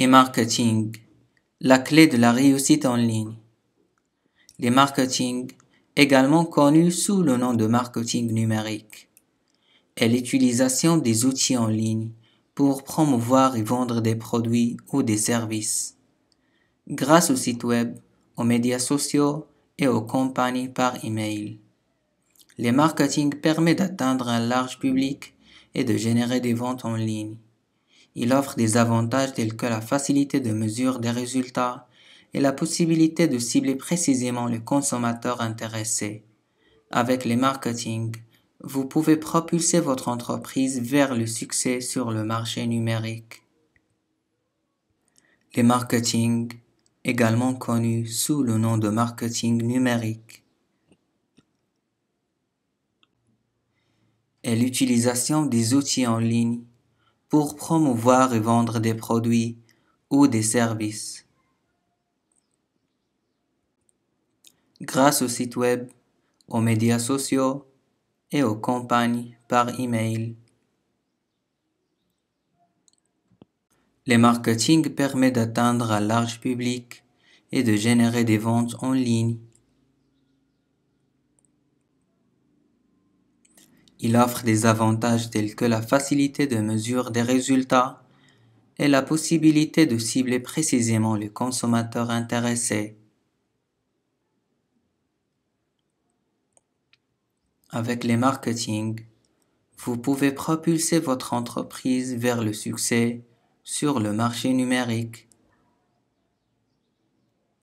et marketing. La clé de la réussite en ligne. Les marketing, également connu sous le nom de marketing numérique, est l'utilisation des outils en ligne pour promouvoir et vendre des produits ou des services. Grâce aux sites web, aux médias sociaux et aux compagnies par email. Le marketing permet d'atteindre un large public et de générer des ventes en ligne. Il offre des avantages tels que la facilité de mesure des résultats et la possibilité de cibler précisément le consommateur intéressé. Avec les marketing, vous pouvez propulser votre entreprise vers le succès sur le marché numérique. Les marketing, également connus sous le nom de marketing numérique, et l'utilisation des outils en ligne pour promouvoir et vendre des produits ou des services. Grâce au site web, aux médias sociaux et aux campagnes par email. Le marketing permet d'atteindre un large public et de générer des ventes en ligne Il offre des avantages tels que la facilité de mesure des résultats et la possibilité de cibler précisément les consommateurs intéressés. Avec les marketing, vous pouvez propulser votre entreprise vers le succès sur le marché numérique.